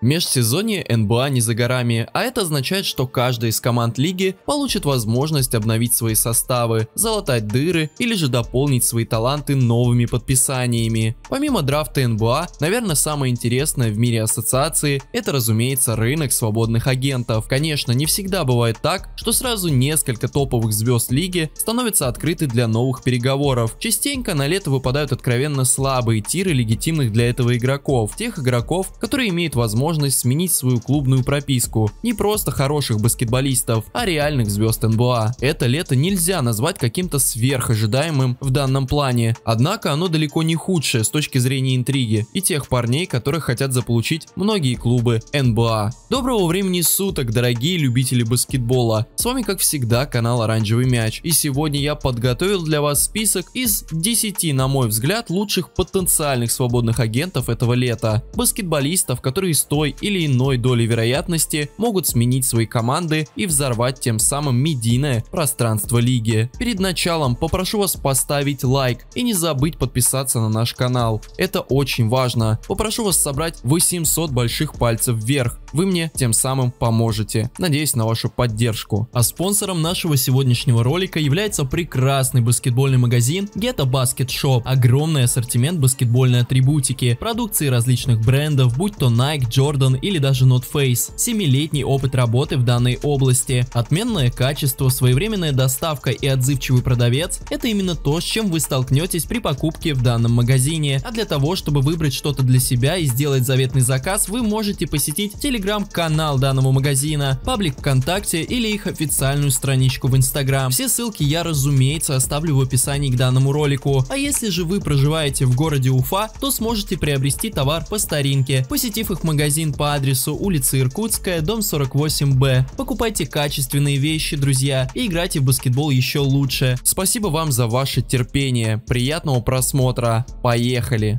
Межсезонье НБА не за горами, а это означает, что каждая из команд лиги получит возможность обновить свои составы, залатать дыры или же дополнить свои таланты новыми подписаниями. Помимо драфта НБА, наверное, самое интересное в мире ассоциации – это, разумеется, рынок свободных агентов. Конечно, не всегда бывает так, что сразу несколько топовых звезд лиги становятся открыты для новых переговоров. Частенько на лето выпадают откровенно слабые тиры легитимных для этого игроков, тех игроков, которые имеют возможность возможность сменить свою клубную прописку. Не просто хороших баскетболистов, а реальных звезд НБА. Это лето нельзя назвать каким-то сверхожидаемым в данном плане. Однако оно далеко не худшее с точки зрения интриги и тех парней, которые хотят заполучить многие клубы НБА. Доброго времени суток, дорогие любители баскетбола. С вами, как всегда, канал Оранжевый Мяч. И сегодня я подготовил для вас список из 10, на мой взгляд, лучших потенциальных свободных агентов этого лета. Баскетболистов, которые стоят той или иной долей вероятности могут сменить свои команды и взорвать тем самым медийное пространство лиги. Перед началом попрошу вас поставить лайк и не забыть подписаться на наш канал. Это очень важно. Попрошу вас собрать 800 больших пальцев вверх вы мне тем самым поможете. Надеюсь на вашу поддержку. А спонсором нашего сегодняшнего ролика является прекрасный баскетбольный магазин Geta Basket Shop. Огромный ассортимент баскетбольной атрибутики, продукции различных брендов, будь то Nike, Jordan или даже Not Face. Семилетний опыт работы в данной области. Отменное качество, своевременная доставка и отзывчивый продавец – это именно то, с чем вы столкнетесь при покупке в данном магазине. А для того, чтобы выбрать что-то для себя и сделать заветный заказ, вы можете посетить телеграм телеграм-канал данного магазина, паблик ВКонтакте или их официальную страничку в Инстаграм. Все ссылки я, разумеется, оставлю в описании к данному ролику. А если же вы проживаете в городе Уфа, то сможете приобрести товар по старинке, посетив их магазин по адресу улица Иркутская, дом 48Б. Покупайте качественные вещи, друзья, и играйте в баскетбол еще лучше. Спасибо вам за ваше терпение. Приятного просмотра. Поехали!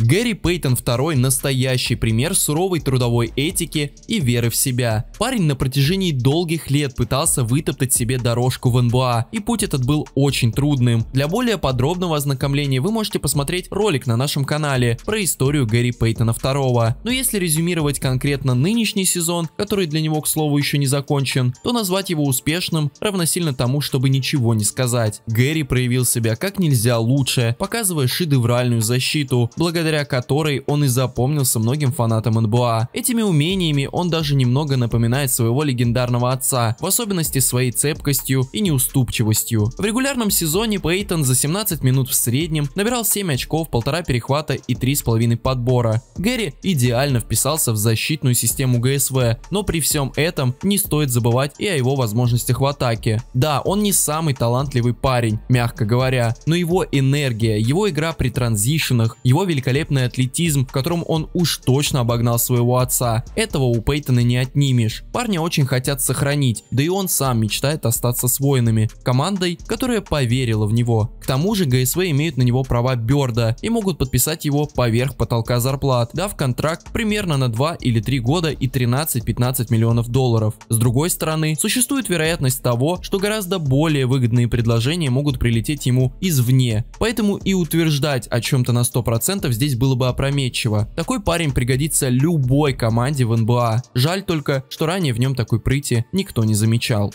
Гэри Пейтон II – настоящий пример суровой трудовой этики и веры в себя. Парень на протяжении долгих лет пытался вытоптать себе дорожку в НБА, и путь этот был очень трудным. Для более подробного ознакомления вы можете посмотреть ролик на нашем канале про историю Гэри Пейтона II. Но если резюмировать конкретно нынешний сезон, который для него, к слову, еще не закончен, то назвать его успешным равносильно тому, чтобы ничего не сказать. Гэри проявил себя как нельзя лучше, показывая шедевральную защиту, благодаря благодаря которой он и запомнился многим фанатам НБА. Этими умениями он даже немного напоминает своего легендарного отца, в особенности своей цепкостью и неуступчивостью. В регулярном сезоне Пейтон за 17 минут в среднем набирал 7 очков, полтора перехвата и 3,5 подбора. Гэри идеально вписался в защитную систему ГСВ, но при всем этом не стоит забывать и о его возможностях в атаке. Да, он не самый талантливый парень, мягко говоря, но его энергия, его игра при транзишенах, его великолепие великолепный атлетизм, в котором он уж точно обогнал своего отца. Этого у Пейтона не отнимешь. Парня очень хотят сохранить, да и он сам мечтает остаться с воинами, командой, которая поверила в него. К тому же ГСВ имеют на него права Берда и могут подписать его поверх потолка зарплат, дав контракт примерно на 2 или 3 года и 13-15 миллионов долларов. С другой стороны, существует вероятность того, что гораздо более выгодные предложения могут прилететь ему извне, поэтому и утверждать о чем-то на 100% здесь здесь было бы опрометчиво. Такой парень пригодится любой команде в НБА. Жаль только, что ранее в нем такой прыти никто не замечал.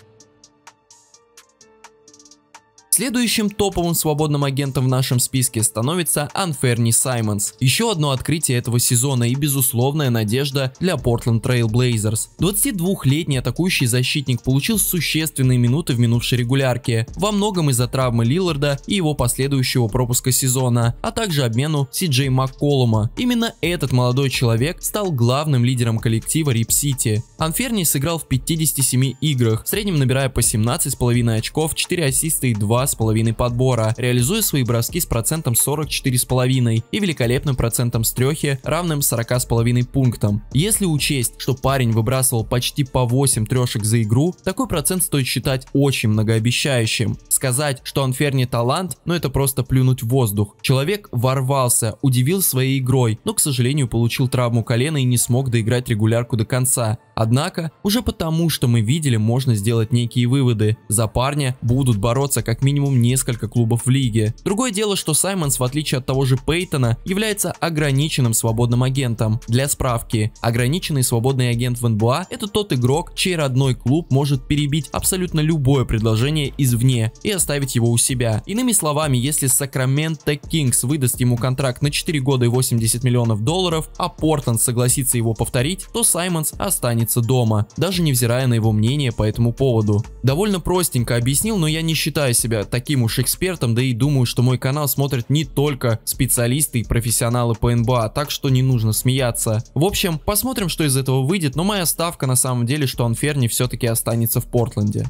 Следующим топовым свободным агентом в нашем списке становится Анферни Саймонс. Еще одно открытие этого сезона и безусловная надежда для Portland Trail Blazers. 22-летний атакующий защитник получил существенные минуты в минувшей регулярке, во многом из-за травмы Лилларда и его последующего пропуска сезона, а также обмену Си Джей Макколума. Именно этот молодой человек стал главным лидером коллектива Рип Сити. Анферни сыграл в 57 играх, в среднем набирая по 17,5 очков, 4 ассиста и 2 2,5 подбора, реализуя свои броски с процентом 44,5 и великолепным процентом с трехи, равным 40,5 пунктам. Если учесть, что парень выбрасывал почти по 8 трешек за игру, такой процент стоит считать очень многообещающим. Сказать, что Анфер не талант, но ну это просто плюнуть в воздух. Человек ворвался, удивил своей игрой, но, к сожалению, получил травму колена и не смог доиграть регулярку до конца. Однако, уже потому, что мы видели, можно сделать некие выводы. За парня будут бороться как минимум минимум несколько клубов в лиге. Другое дело, что Саймонс, в отличие от того же Пейтона, является ограниченным свободным агентом. Для справки, ограниченный свободный агент в НБА – это тот игрок, чей родной клуб может перебить абсолютно любое предложение извне и оставить его у себя. Иными словами, если Сакраменто Кингс выдаст ему контракт на 4 года и 80 миллионов долларов, а Портон согласится его повторить, то Саймонс останется дома, даже невзирая на его мнение по этому поводу. Довольно простенько объяснил, но я не считаю себя таким уж экспертом, да и думаю, что мой канал смотрят не только специалисты и профессионалы по НБА, так что не нужно смеяться. В общем, посмотрим, что из этого выйдет, но моя ставка на самом деле, что Анферни все-таки останется в Портленде.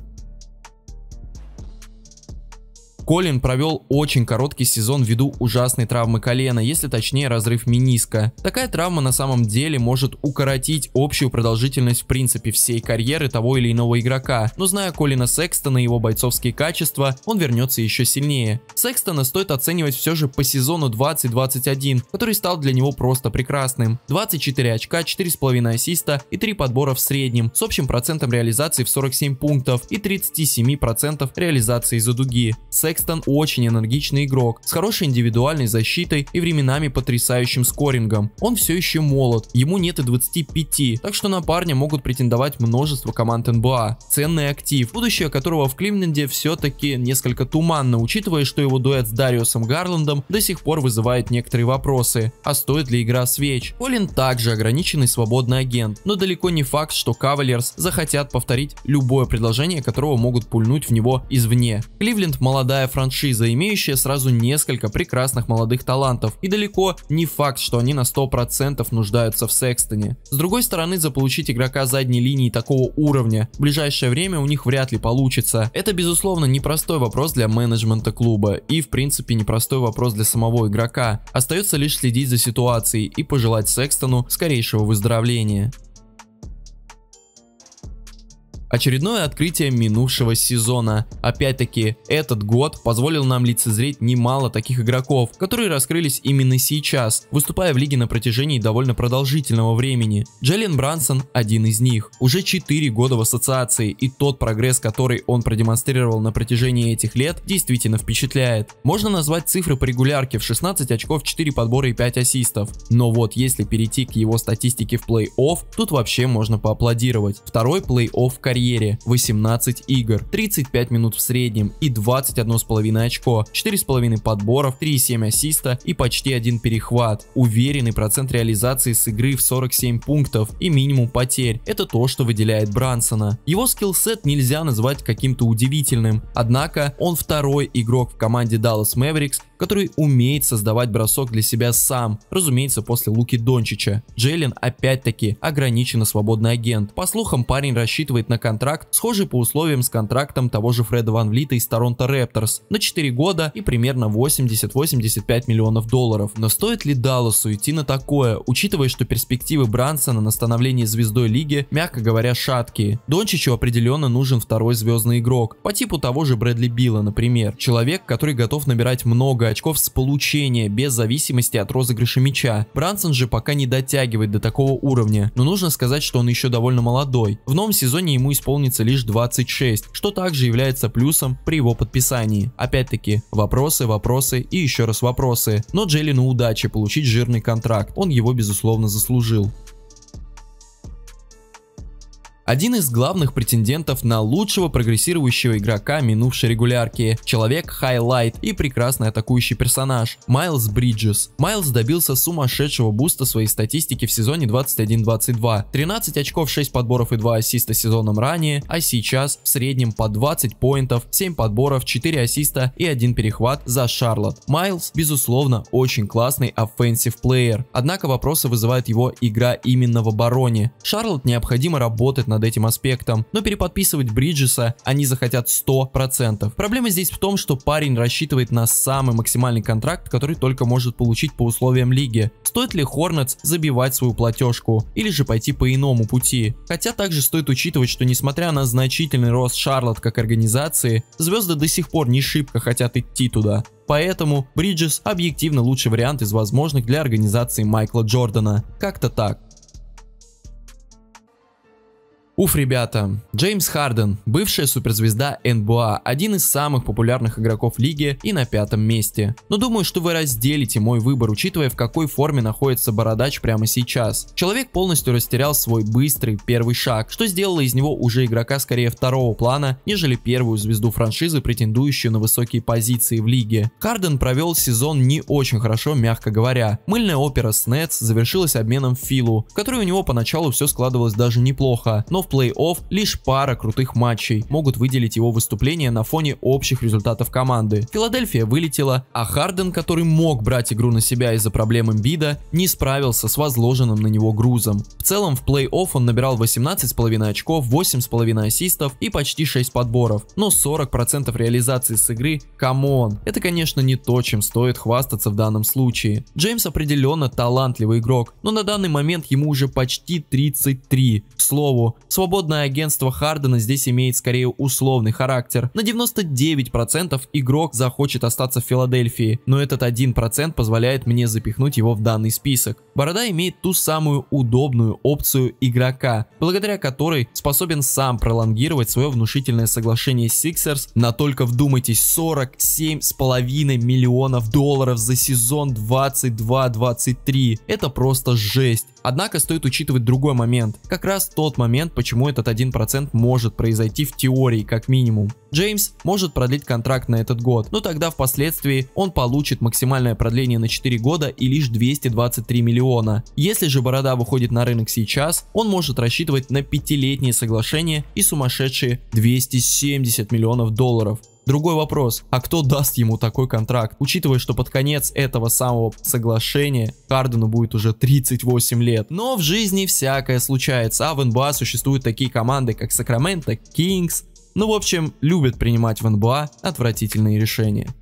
Колин провел очень короткий сезон ввиду ужасной травмы колена, если точнее разрыв миниска. Такая травма на самом деле может укоротить общую продолжительность в принципе всей карьеры того или иного игрока, но зная Колина Секстона и его бойцовские качества, он вернется еще сильнее. Секстона стоит оценивать все же по сезону 2021, который стал для него просто прекрасным. 24 очка, 4,5 ассиста и 3 подбора в среднем, с общим процентом реализации в 47 пунктов и 37% реализации за дуги. Секстон Секстон очень энергичный игрок, с хорошей индивидуальной защитой и временами потрясающим скорингом. Он все еще молод, ему нет и 25, так что на парня могут претендовать множество команд НБА. Ценный актив, будущее которого в Кливленде все-таки несколько туманно, учитывая, что его дуэт с Дариусом Гарландом до сих пор вызывает некоторые вопросы. А стоит ли игра свеч? Колин также ограниченный свободный агент, но далеко не факт, что Кавальерс захотят повторить любое предложение, которого могут пульнуть в него извне. Кливленд молодая крутая франшиза, имеющая сразу несколько прекрасных молодых талантов, и далеко не факт, что они на 100% нуждаются в Секстоне. С другой стороны, заполучить игрока задней линии такого уровня в ближайшее время у них вряд ли получится. Это, безусловно, непростой вопрос для менеджмента клуба и, в принципе, непростой вопрос для самого игрока. Остается лишь следить за ситуацией и пожелать Секстону скорейшего выздоровления. Очередное открытие минувшего сезона. Опять-таки, этот год позволил нам лицезреть немало таких игроков, которые раскрылись именно сейчас, выступая в лиге на протяжении довольно продолжительного времени. Джеллен Брансон один из них. Уже 4 года в ассоциации, и тот прогресс, который он продемонстрировал на протяжении этих лет, действительно впечатляет. Можно назвать цифры по регулярке в 16 очков, 4 подбора и 5 ассистов. Но вот если перейти к его статистике в плей-офф, тут вообще можно поаплодировать. Второй плей-офф в карьере карьере, 18 игр, 35 минут в среднем и 21,5 очко, 4,5 подборов, 3,7 ассиста и почти 1 перехват. Уверенный процент реализации с игры в 47 пунктов и минимум потерь. Это то, что выделяет Брансона. Его скиллсет нельзя назвать каким-то удивительным, однако он второй игрок в команде Dallas Mavericks, который умеет создавать бросок для себя сам, разумеется, после Луки Дончича. Джейлен опять-таки ограниченно свободный агент. По слухам, парень рассчитывает на контракт, схожий по условиям с контрактом того же Фреда Ван Влита из Торонто Репторс на 4 года и примерно 80-85 миллионов долларов. Но стоит ли Далласу идти на такое, учитывая, что перспективы Брансона на становление звездой лиги, мягко говоря, шаткие? Дончичу определенно нужен второй звездный игрок, по типу того же Брэдли Билла, например. Человек, который готов набирать много очков с получения, без зависимости от розыгрыша мяча. Брансон же пока не дотягивает до такого уровня, но нужно сказать, что он еще довольно молодой. В новом сезоне ему исполнится лишь 26, что также является плюсом при его подписании. Опять-таки, вопросы, вопросы и еще раз вопросы. Но Джелину удачи получить жирный контракт, он его безусловно заслужил. Один из главных претендентов на лучшего прогрессирующего игрока минувшей регулярки. Человек хайлайт и прекрасный атакующий персонаж. Майлз Бриджес. Майлз добился сумасшедшего буста своей статистики в сезоне 21-22. 13 очков, 6 подборов и 2 ассиста сезоном ранее, а сейчас в среднем по 20 поинтов, 7 подборов, 4 ассиста и 1 перехват за Шарлот. Майлз, безусловно, очень классный offensive плеер. Однако вопросы вызывает его игра именно в обороне. Шарлот необходимо работать над над этим аспектом, но переподписывать Бриджеса они захотят 100%. Проблема здесь в том, что парень рассчитывает на самый максимальный контракт, который только может получить по условиям лиги. Стоит ли Хорнетс забивать свою платежку или же пойти по иному пути? Хотя также стоит учитывать, что несмотря на значительный рост Шарлотт как организации, звезды до сих пор не шибко хотят идти туда. Поэтому Бриджес объективно лучший вариант из возможных для организации Майкла Джордана. Как-то так. Уф, ребята. Джеймс Харден, бывшая суперзвезда НБА, один из самых популярных игроков лиги и на пятом месте. Но думаю, что вы разделите мой выбор, учитывая в какой форме находится Бородач прямо сейчас. Человек полностью растерял свой быстрый первый шаг, что сделало из него уже игрока скорее второго плана, нежели первую звезду франшизы, претендующую на высокие позиции в лиге. Харден провел сезон не очень хорошо, мягко говоря. Мыльная опера с Нетс завершилась обменом в Филу, в которой у него поначалу все складывалось даже неплохо, но в плей-офф лишь пара крутых матчей могут выделить его выступление на фоне общих результатов команды. Филадельфия вылетела, а Харден, который мог брать игру на себя из-за проблем Эмбида, не справился с возложенным на него грузом. В целом в плей-офф он набирал 18,5 очков, 8,5 ассистов и почти 6 подборов, но 40% реализации с игры – камон. Это, конечно, не то, чем стоит хвастаться в данном случае. Джеймс определенно талантливый игрок, но на данный момент ему уже почти 33. К слову, Свободное агентство Хардена здесь имеет скорее условный характер. На 99% игрок захочет остаться в Филадельфии, но этот 1% позволяет мне запихнуть его в данный список. Борода имеет ту самую удобную опцию игрока, благодаря которой способен сам пролонгировать свое внушительное соглашение с Sixers на только вдумайтесь 47,5 миллионов долларов за сезон 22-23. Это просто жесть. Однако стоит учитывать другой момент. Как раз тот момент, почему этот 1% может произойти в теории, как минимум. Джеймс может продлить контракт на этот год, но тогда впоследствии он получит максимальное продление на 4 года и лишь 223 миллиона. Если же Борода выходит на рынок сейчас, он может рассчитывать на пятилетние соглашения и сумасшедшие 270 миллионов долларов. Другой вопрос, а кто даст ему такой контракт? Учитывая, что под конец этого самого соглашения Кардену будет уже 38 лет. Но в жизни всякое случается, а в НБА существуют такие команды, как Сакраменто, Кингс. Ну, в общем, любят принимать в НБА отвратительные решения.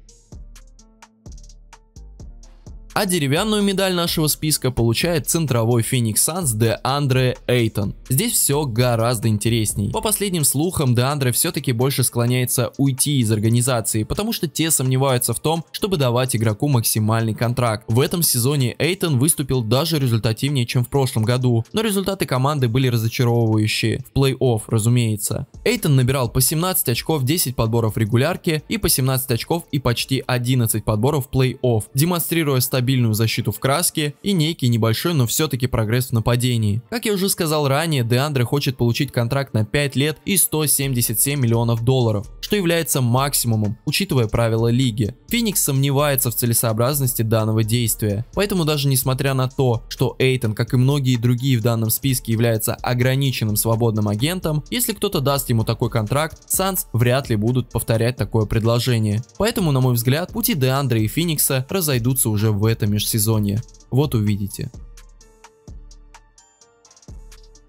А деревянную медаль нашего списка получает центровой Феникс Санс Де Андре Эйтон. Здесь все гораздо интересней. По последним слухам, Де Андре все-таки больше склоняется уйти из организации, потому что те сомневаются в том, чтобы давать игроку максимальный контракт. В этом сезоне Эйтон выступил даже результативнее, чем в прошлом году, но результаты команды были разочаровывающие. В плей-офф, разумеется. Эйтон набирал по 17 очков, 10 подборов регулярки и по 17 очков и почти 11 подборов в плей-офф, демонстрируя стабильность стабильную защиту в краске и некий небольшой, но все-таки прогресс в нападении. Как я уже сказал ранее, Деандре хочет получить контракт на 5 лет и 177 миллионов долларов, что является максимумом, учитывая правила лиги. Феникс сомневается в целесообразности данного действия, поэтому даже несмотря на то, что Эйтон, как и многие другие в данном списке, является ограниченным свободным агентом, если кто-то даст ему такой контракт, Санс вряд ли будут повторять такое предложение. Поэтому, на мой взгляд, пути Деандре и Феникса разойдутся уже в этом это межсезонье. Вот увидите.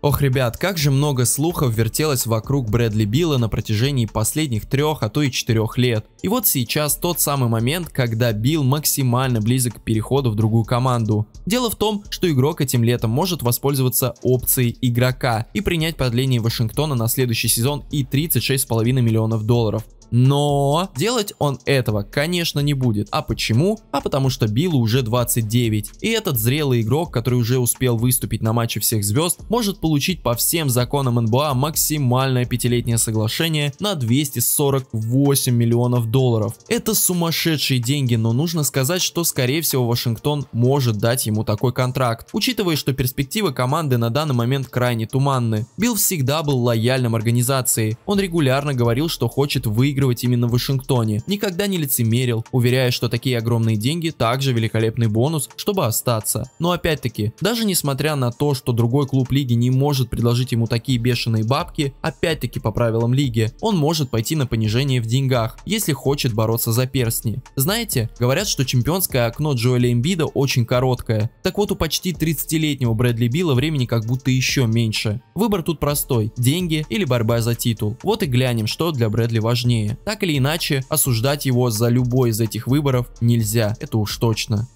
Ох, ребят, как же много слухов вертелось вокруг Брэдли Билла на протяжении последних трех, а то и четырех лет. И вот сейчас тот самый момент, когда Билл максимально близок к переходу в другую команду. Дело в том, что игрок этим летом может воспользоваться опцией игрока и принять продление Вашингтона на следующий сезон и 36,5 миллионов долларов. Но делать он этого, конечно, не будет. А почему? А потому что Биллу уже 29. И этот зрелый игрок, который уже успел выступить на матче всех звезд, может получить по всем законам НБА максимальное пятилетнее соглашение на 248 миллионов долларов. Это сумасшедшие деньги, но нужно сказать, что скорее всего Вашингтон может дать ему такой контракт, учитывая, что перспективы команды на данный момент крайне туманны. Билл всегда был лояльным организацией, он регулярно говорил, что хочет выиграть выигрывать именно в Вашингтоне. Никогда не лицемерил, уверяя, что такие огромные деньги также великолепный бонус, чтобы остаться. Но опять-таки, даже несмотря на то, что другой клуб лиги не может предложить ему такие бешеные бабки, опять-таки по правилам лиги, он может пойти на понижение в деньгах, если хочет бороться за перстни. Знаете, говорят, что чемпионское окно Джоэля Эмбида очень короткое. Так вот у почти 30-летнего Брэдли Билла времени как будто еще меньше. Выбор тут простой – деньги или борьба за титул. Вот и глянем, что для Брэдли важнее. Так или иначе, осуждать его за любой из этих выборов нельзя, это уж точно.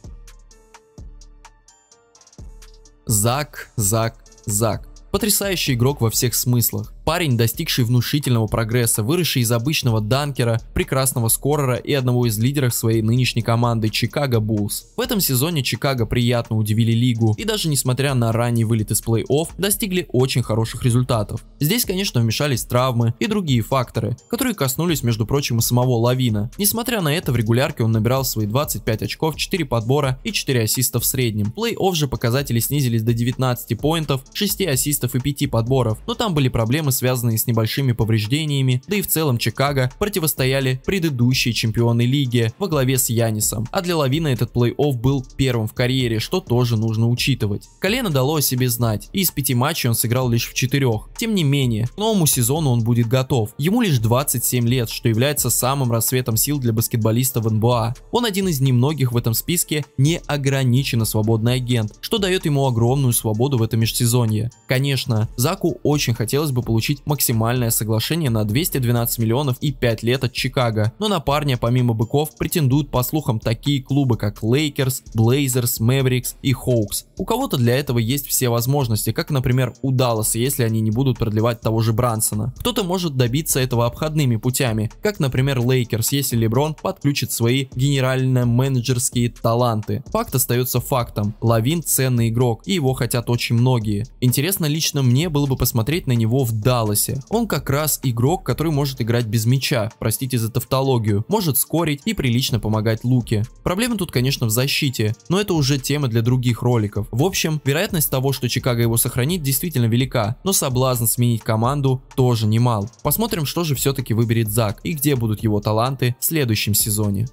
Зак, Зак, Зак. Потрясающий игрок во всех смыслах. Парень, достигший внушительного прогресса, выросший из обычного данкера, прекрасного скорера и одного из лидеров своей нынешней команды Чикаго Буллс. В этом сезоне Чикаго приятно удивили лигу и даже несмотря на ранний вылет из плей-офф, достигли очень хороших результатов. Здесь, конечно, вмешались травмы и другие факторы, которые коснулись, между прочим, и самого Лавина. Несмотря на это, в регулярке он набирал свои 25 очков, 4 подбора и 4 ассиста в среднем. Плей-офф же показатели снизились до 19 поинтов, 6 ассистов и 5 подборов, но там были проблемы с связанные с небольшими повреждениями, да и в целом Чикаго противостояли предыдущие чемпионы лиги во главе с Янисом, а для Лавина этот плей-офф был первым в карьере, что тоже нужно учитывать. Колено дало о себе знать, и из пяти матчей он сыграл лишь в четырех. Тем не менее, к новому сезону он будет готов. Ему лишь 27 лет, что является самым рассветом сил для баскетболиста в НБА. Он один из немногих в этом списке не ограниченно свободный агент, что дает ему огромную свободу в этом межсезонье. Конечно, Заку очень хотелось бы получить получить максимальное соглашение на 212 миллионов и 5 лет от Чикаго. Но на парня, помимо быков, претендуют по слухам такие клубы, как Лейкерс, Блейзерс, Мэврикс и Хоукс. У кого-то для этого есть все возможности, как, например, у Далласа, если они не будут продлевать того же Брансона. Кто-то может добиться этого обходными путями, как, например, Лейкерс, если Леброн подключит свои генерально-менеджерские таланты. Факт остается фактом. Лавин ценный игрок, и его хотят очень многие. Интересно лично мне было бы посмотреть на него в Далласе, Далласе. Он как раз игрок, который может играть без мяча, простите за тавтологию, может скорить и прилично помогать Луке. Проблема тут, конечно, в защите, но это уже тема для других роликов. В общем, вероятность того, что Чикаго его сохранит, действительно велика, но соблазн сменить команду тоже немал. Посмотрим, что же все-таки выберет Зак и где будут его таланты в следующем сезоне.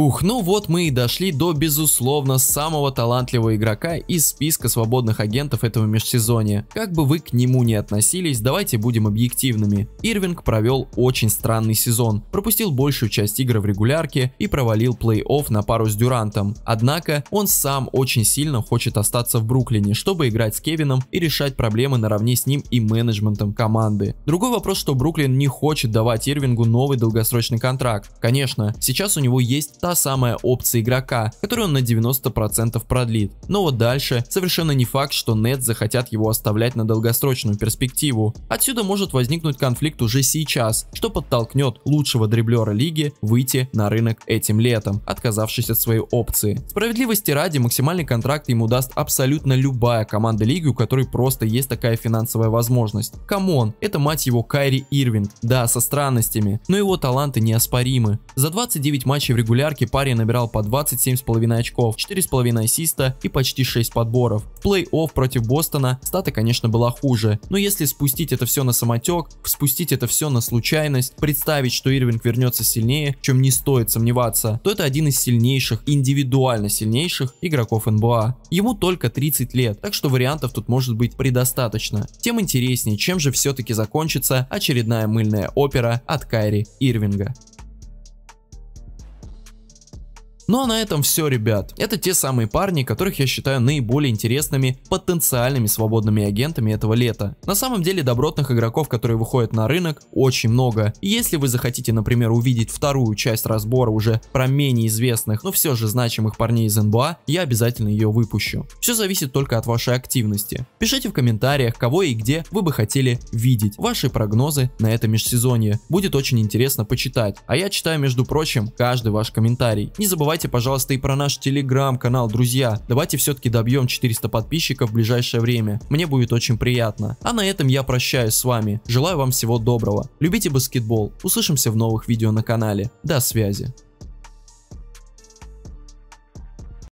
Ух, ну вот мы и дошли до, безусловно, самого талантливого игрока из списка свободных агентов этого межсезонья. Как бы вы к нему ни относились, давайте будем объективными. Ирвинг провел очень странный сезон, пропустил большую часть игры в регулярке и провалил плей-офф на пару с Дюрантом. Однако, он сам очень сильно хочет остаться в Бруклине, чтобы играть с Кевином и решать проблемы наравне с ним и менеджментом команды. Другой вопрос, что Бруклин не хочет давать Ирвингу новый долгосрочный контракт. Конечно, сейчас у него есть та самая опция игрока, которую он на 90% продлит. Но вот дальше совершенно не факт, что нет захотят его оставлять на долгосрочную перспективу. Отсюда может возникнуть конфликт уже сейчас, что подтолкнет лучшего дриблера лиги выйти на рынок этим летом, отказавшись от своей опции. Справедливости ради, максимальный контракт ему даст абсолютно любая команда лиги, у которой просто есть такая финансовая возможность. Камон, это мать его Кайри Ирвинг, да, со странностями, но его таланты неоспоримы. За 29 матчей в регулярном яркий парень набирал по 27,5 очков, 4,5 ассиста и почти 6 подборов. В плей-офф против Бостона стата, конечно, была хуже, но если спустить это все на самотек, спустить это все на случайность, представить, что Ирвинг вернется сильнее, чем не стоит сомневаться, то это один из сильнейших, индивидуально сильнейших игроков НБА. Ему только 30 лет, так что вариантов тут может быть предостаточно. Тем интереснее, чем же все-таки закончится очередная мыльная опера от Кайри Ирвинга. Ну а на этом все, ребят. Это те самые парни, которых я считаю наиболее интересными потенциальными свободными агентами этого лета. На самом деле добротных игроков, которые выходят на рынок, очень много. И если вы захотите, например, увидеть вторую часть разбора уже про менее известных, но все же значимых парней из НБА, я обязательно ее выпущу. Все зависит только от вашей активности. Пишите в комментариях, кого и где вы бы хотели видеть. Ваши прогнозы на это межсезонье. Будет очень интересно почитать. А я читаю, между прочим, каждый ваш комментарий. Не забывайте Давайте, пожалуйста, и про наш телеграм-канал, друзья. Давайте все-таки добьем 400 подписчиков в ближайшее время. Мне будет очень приятно. А на этом я прощаюсь с вами. Желаю вам всего доброго. Любите баскетбол. Услышимся в новых видео на канале. До связи.